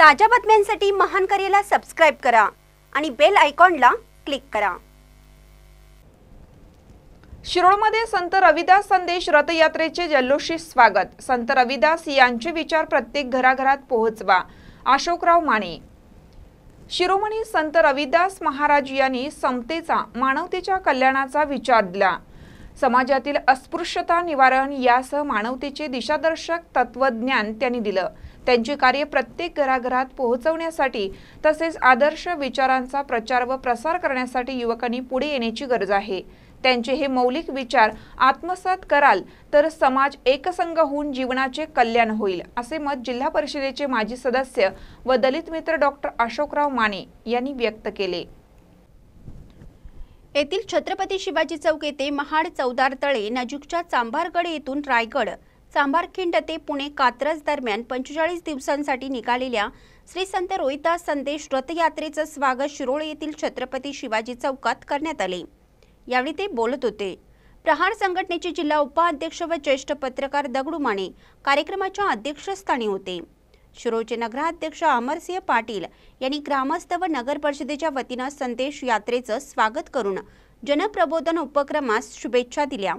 ताज्या बातम्यांसाठी महान करेला सबस्क्राईब करा आणि बेल आयकॉनला क्लिक करा शिरोळमध्ये संत रविदास संदेश रथयात्रेचे जल्लोषी स्वागत संत रविदास यांचे विचार प्रत्येक घराघरात पोहोचवा अशोकराव माने शिरोमणी संत रविदास महाराज यांनी समतेचा मानवतेच्या कल्याणाचा विचार दिला समाजातील अस्पृश्यता निवारण यासह मानवतेचे दिशादर्शक तत्वज्ञान त्यांनी दिलं त्यांची कार्य प्रत्येक घराघरात पोहोचवण्यासाठी तसेच आदर्श विचारांचा प्रचार व प्रसार करण्यासाठी युवकांनी पुढे येण्याची गरज आहे त्यांचे हे मौलिक विचार आत्मसात कराल तर समाज एकसंग होऊन जीवनाचे कल्याण होईल असे मत जिल्हा परिषदेचे माजी सदस्य व दलित मित्र डॉक्टर अशोकराव माने यांनी व्यक्त केले येथील छत्रपती शिवाजी चौक येथे महाड चौदार तळे नजीकच्या चांभारगड येथून रायगड चांभारखिंड ते पुणे कात्रज दरम्यान पंचेचाळीस दिवसांसाठी निघालेल्या श्री संत रोहिदास संदेश रथयात्रेचं स्वागत शिरोळ येथील छत्रपती शिवाजी चौकात करण्यात आले यावेळी ते बोलत होते प्रहार संघटनेचे जिल्हा उपाध्यक्ष व ज्येष्ठ पत्रकार दगडू माने कार्यक्रमाच्या अध्यक्षस्थानी होते शिरोचे नगराध्यक्ष अमरसिंह पाटील यांनी ग्रामस्थ व नगर परिषदेच्या वतीनं संदेश यात्रेचं स्वागत करून जनप्रबोधन उपक्रमास शुभेच्छा दिल्या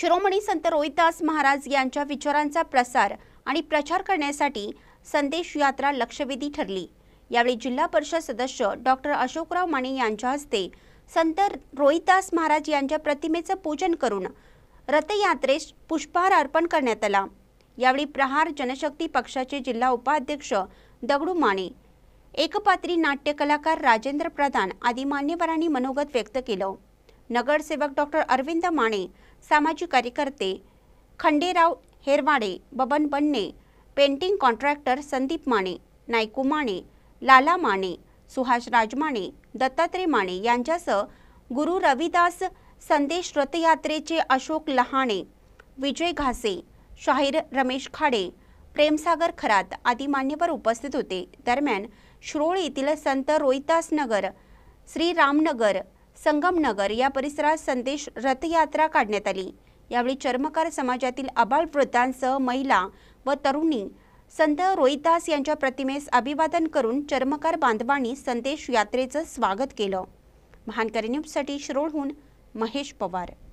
शिरोमणी संत रोहितदास महाराज यांच्या विचारांचा प्रसार आणि प्रचार करण्यासाठी संदेश यात्रा लक्षवेधी ठरली यावेळी जिल्हा परिषद सदस्य डॉक्टर अशोकराव माने यांच्या हस्ते संत रोहितदास महाराज यांच्या प्रतिमेचं पूजन करून रथयात्रेस पुष्पहार अर्पण करण्यात आला यावेळी प्रहार जनशक्ती पक्षाचे जिल्हा उपाध्यक्ष दगडू माने एकपात्री नाट्य कलाकार राजेंद्र प्रधान आदी मान्यवरांनी मनोगत व्यक्त केलं नगरसेवक डॉक्टर अरविंद माने सामाजिक कार्यकर्ते खंडेराव हेरवाडे बबन बन्ने पेंटिंग कॉन्ट्रॅक्टर संदीप माने नायकू माने लाला माने सुहास राजमाने दत्तात्रे माने यांच्यासह गुरु रविदास संदेश रथयात्रेचे अशोक लहाणे विजय घासे शाहीर रमेश खाडे प्रेमसागर खरात आदी मान्यवर उपस्थित होते दरम्यान श्रोळ येथील संत रोहितास नगर श्रीरामनगर संगमनगर या परिसरात संदेश रथयात्रा काढण्यात आली यावेळी चर्मकार समाजातील अबाल वृद्धांसह महिला व तरुणी संत रोहितास यांच्या प्रतिमेस अभिवादन करून चर्मकार बांधवांनी संदेश यात्रेचं स्वागत केलं महानकरी न्यूजसाठी श्रोळहून महेश पवार